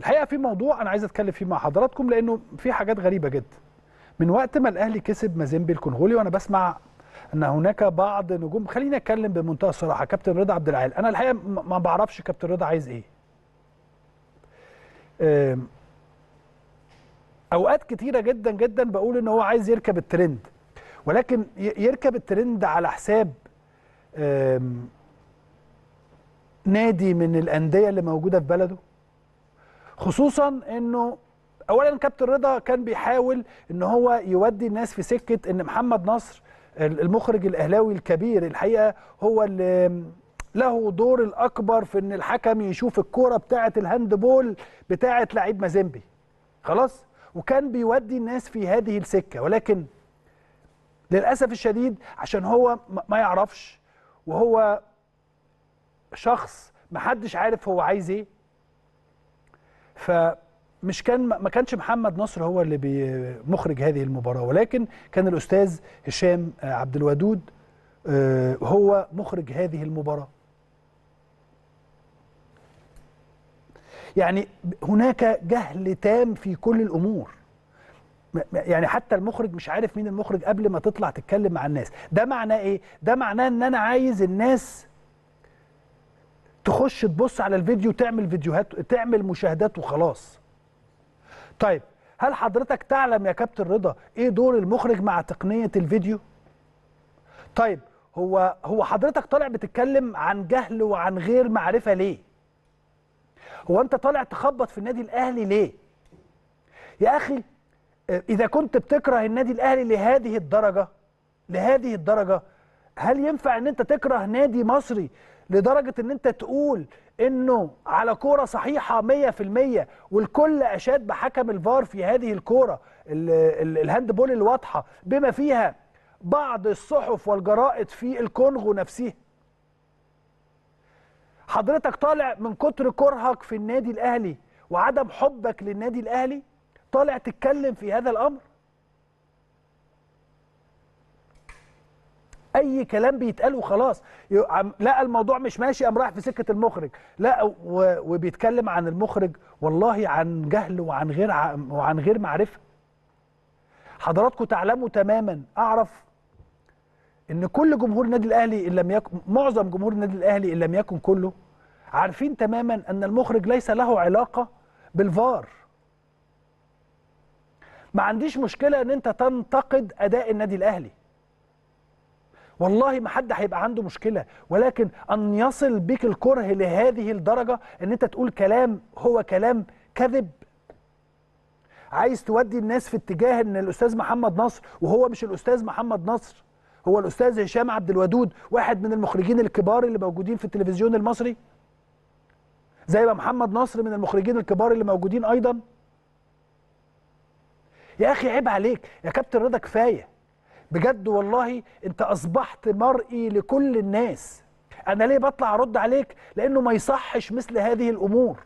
الحقيقه في موضوع انا عايز اتكلم فيه مع حضراتكم لانه في حاجات غريبه جدا من وقت ما الاهلي كسب مازيمبي الكونغولي وانا بسمع ان هناك بعض نجوم خلينا اتكلم بمنتهى الصراحه كابتن رضا عبد العال انا الحقيقه ما بعرفش كابتن رضا عايز ايه اوقات كتيره جدا جدا بقول ان هو عايز يركب الترند ولكن يركب الترند على حساب نادي من الانديه اللي موجوده في بلده خصوصا انه اولا كابتن رضا كان بيحاول ان هو يودي الناس في سكه ان محمد نصر المخرج الاهلاوي الكبير الحقيقه هو اللي له دور الاكبر في ان الحكم يشوف الكوره بتاعه الهاند بول بتاعه لعيب مازيمبي خلاص وكان بيودي الناس في هذه السكه ولكن للاسف الشديد عشان هو ما يعرفش وهو شخص محدش عارف هو عايز ايه فمش كان ما كانش محمد نصر هو اللي مخرج هذه المباراه ولكن كان الاستاذ هشام عبد الودود آه، هو مخرج هذه المباراه يعني هناك جهل تام في كل الامور يعني حتى المخرج مش عارف مين المخرج قبل ما تطلع تتكلم مع الناس ده معناه ايه ده معناه ان انا عايز الناس تخش تبص على الفيديو تعمل فيديوهات تعمل مشاهدات وخلاص طيب هل حضرتك تعلم يا كابتن رضا ايه دور المخرج مع تقنيه الفيديو طيب هو هو حضرتك طالع بتتكلم عن جهل وعن غير معرفه ليه هو انت طالع تخبط في النادي الاهلي ليه يا اخي آه، اذا كنت بتكره النادي الاهلي لهذه الدرجه لهذه الدرجه هل ينفع ان انت تكره نادي مصري لدرجه ان انت تقول انه على كوره صحيحه 100% والكل اشاد بحكم الفار في هذه الكوره الهاند بول الواضحه بما فيها بعض الصحف والجرائد في الكونغو نفسها حضرتك طالع من كتر كرهك في النادي الاهلي وعدم حبك للنادي الاهلي طالع تتكلم في هذا الامر اي كلام بيتقال وخلاص لا الموضوع مش ماشي قام رايح في سكه المخرج لا وبيتكلم عن المخرج والله عن جهل وعن غير وعن غير معرفه حضراتكم تعلموا تماما اعرف ان كل جمهور النادي الاهلي ان لم يكن معظم جمهور النادي الاهلي ان لم يكن كله عارفين تماما ان المخرج ليس له علاقه بالفار ما عنديش مشكله ان انت تنتقد اداء النادي الاهلي والله ما حد هيبقى عنده مشكله ولكن ان يصل بك الكره لهذه الدرجه ان انت تقول كلام هو كلام كذب عايز تودي الناس في اتجاه ان الاستاذ محمد نصر وهو مش الاستاذ محمد نصر هو الاستاذ هشام عبد الودود واحد من المخرجين الكبار اللي موجودين في التلفزيون المصري زي ما محمد نصر من المخرجين الكبار اللي موجودين ايضا يا اخي عيب عليك يا كابتن رضا كفايه بجد والله انت اصبحت مرئي لكل الناس انا ليه بطلع ارد عليك لانه ما يصحش مثل هذه الامور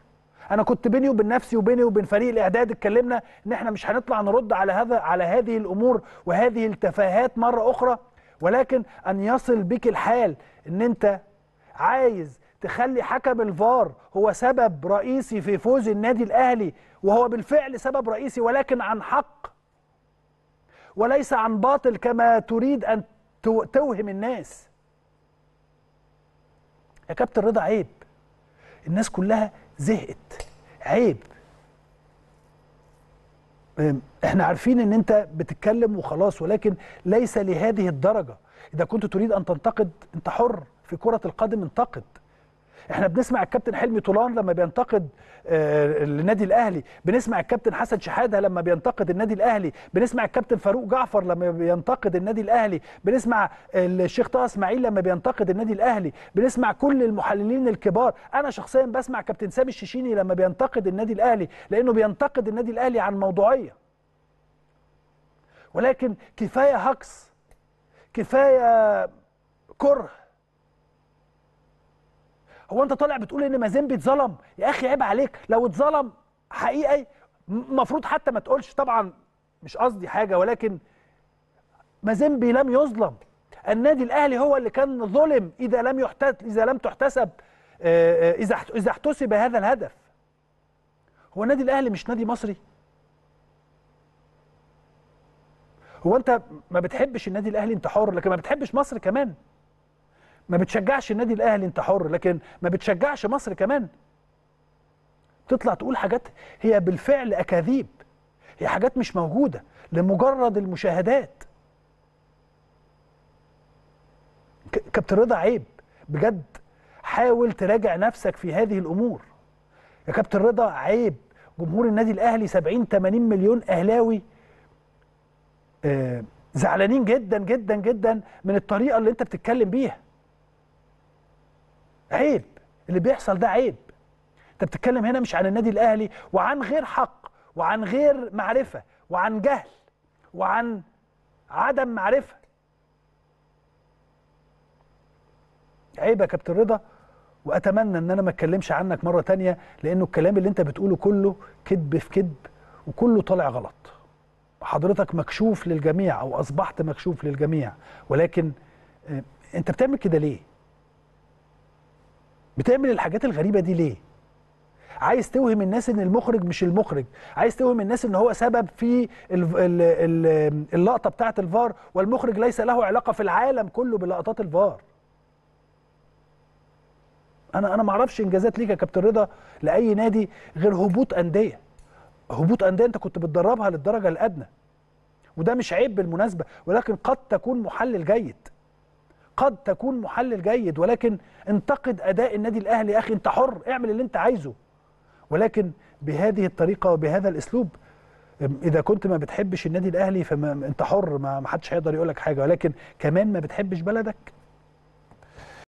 انا كنت بيني وبين نفسي وبيني وبين فريق الاعداد اتكلمنا ان احنا مش هنطلع نرد على هذا على هذه الامور وهذه التفاهات مره اخرى ولكن ان يصل بك الحال ان انت عايز تخلي حكم الفار هو سبب رئيسي في فوز النادي الاهلي وهو بالفعل سبب رئيسي ولكن عن حق وليس عن باطل كما تريد أن توهم الناس يا كابتن رضا عيب الناس كلها زهقت عيب احنا عارفين ان انت بتتكلم وخلاص ولكن ليس لهذه الدرجة اذا كنت تريد ان تنتقد انت حر في كرة القدم انتقد احنا بنسمع الكابتن حلمي طولان لما بينتقد آه، النادي الاهلي بنسمع الكابتن حسن شحاده لما بينتقد النادي الاهلي بنسمع الكابتن فاروق جعفر لما بينتقد النادي الاهلي بنسمع الشيخ طه اسماعيل لما بينتقد النادي الاهلي بنسمع كل المحللين الكبار انا شخصيا بسمع كابتن سامي الشيشيني لما بينتقد النادي الاهلي لانه بينتقد النادي الاهلي عن موضوعيه ولكن كفايه هكس كفايه كره هو انت طالع بتقول ان مازيمبي اتظلم يا اخي عيب عليك لو اتظلم حقيقي المفروض حتى ما تقولش طبعا مش قصدي حاجه ولكن مازيمبي لم يظلم النادي الاهلي هو اللي كان ظلم اذا لم يحتس اذا لم تحتسب آه، آه، اذا اذا احتسب هذا الهدف هو النادي الاهلي مش نادي مصري هو انت ما بتحبش النادي الاهلي انت حر لكن ما بتحبش مصر كمان ما بتشجعش النادي الاهلي انت حر لكن ما بتشجعش مصر كمان تطلع تقول حاجات هي بالفعل اكاذيب هي حاجات مش موجوده لمجرد المشاهدات كابتن رضا عيب بجد حاول تراجع نفسك في هذه الامور يا كابتن رضا عيب جمهور النادي الاهلي 70 80 مليون اهلاوي آه زعلانين جدا جدا جدا من الطريقه اللي انت بتتكلم بيها عيب اللي بيحصل ده عيب انت بتتكلم هنا مش عن النادي الاهلي وعن غير حق وعن غير معرفه وعن جهل وعن عدم معرفه عيب يا كابتن رضا واتمنى ان انا ما اتكلمش عنك مره تانية لانه الكلام اللي انت بتقوله كله كذب في كذب وكله طالع غلط حضرتك مكشوف للجميع او اصبحت مكشوف للجميع ولكن آه، انت بتعمل كده ليه بتعمل الحاجات الغريبه دي ليه عايز توهم الناس ان المخرج مش المخرج عايز توهم الناس ان هو سبب في اللقطه بتاعه الفار والمخرج ليس له علاقه في العالم كله بلقطات الفار انا انا ما اعرفش انجازات ليك يا كابتن رضا لاي نادي غير هبوط انديه هبوط انديه انت كنت بتدربها للدرجه الادنى وده مش عيب بالمناسبه ولكن قد تكون محلل جيد قد تكون محلل جيد ولكن انتقد اداء النادي الاهلي يا اخي انت حر اعمل اللي انت عايزه ولكن بهذه الطريقه وبهذا الاسلوب اذا كنت ما بتحبش النادي الاهلي فانت حر ما حدش هيقدر يقول لك حاجه ولكن كمان ما بتحبش بلدك